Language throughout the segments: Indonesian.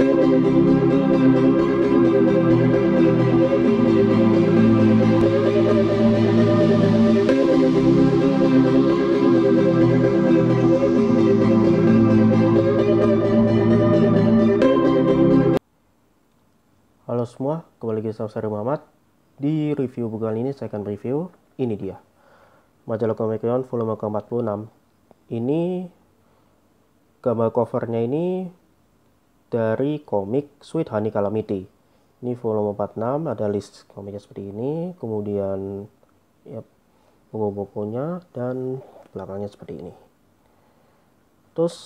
Halo semua, kembali lagi sama saya Muhammad. Di review buku ini saya akan review, ini dia. Majalah Comicron volume ke-46. Ini gambar covernya ini dari komik Sweet Honey Calamity. Ini volume 46, ada list komiknya seperti ini, kemudian ya, buku bukunya dan belakangnya seperti ini. Terus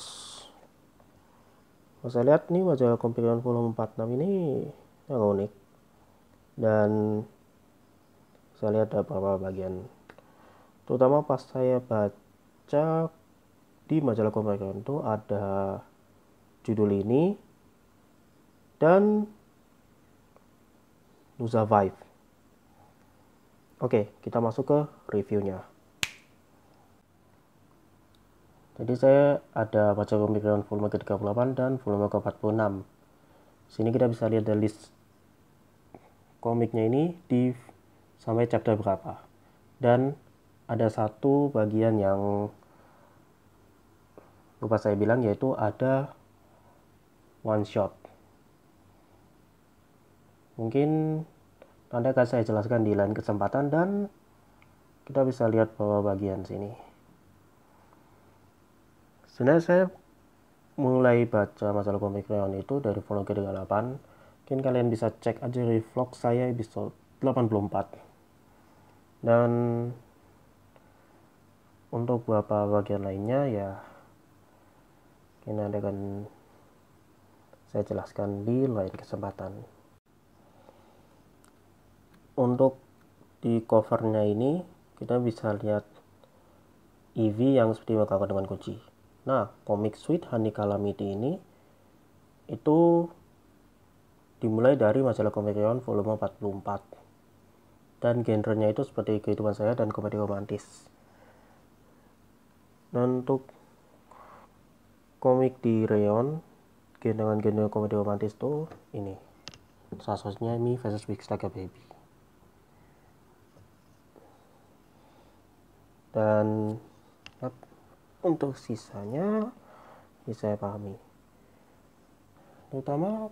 saya lihat nih majalah kompilan volume 46 ini agak unik dan saya lihat ada beberapa bagian terutama pas saya baca di majalah kompilan itu ada judul ini dan Nusa Vibe. Oke, kita masuk ke reviewnya. Jadi saya ada baca komik pemikiran volume ke-38 dan volume ke-46. Sini kita bisa lihat dari list komiknya ini di sampai chapter berapa. Dan ada satu bagian yang lupa saya bilang yaitu ada one shot mungkin nanti akan saya jelaskan di lain kesempatan dan kita bisa lihat bahwa bagian sini sebenarnya saya mulai baca masalah komik Leon itu dari vlog ke-38 mungkin kalian bisa cek aja di vlog saya episode 84 dan untuk beberapa bagian lainnya ya ini akan saya jelaskan di lain kesempatan untuk di covernya ini kita bisa lihat EV yang seperti melakukan dengan kunci. Nah, komik Sweet Honey Calamity ini itu dimulai dari majalah komik Yon volume 44 dan genrenya itu seperti kehidupan saya dan komedi romantis. Dan untuk komik di Reon dengan genre komedi romantis tuh ini sasosnya ini Mi versus Big Saga Baby dan untuk sisanya bisa ya saya pahami terutama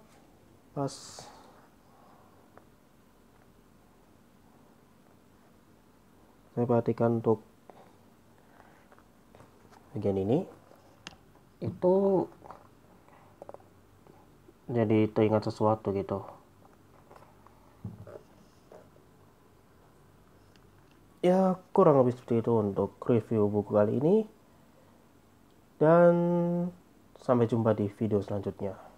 pas saya perhatikan untuk bagian ini itu jadi teringat sesuatu gitu ya kurang lebih seperti itu untuk review buku kali ini dan sampai jumpa di video selanjutnya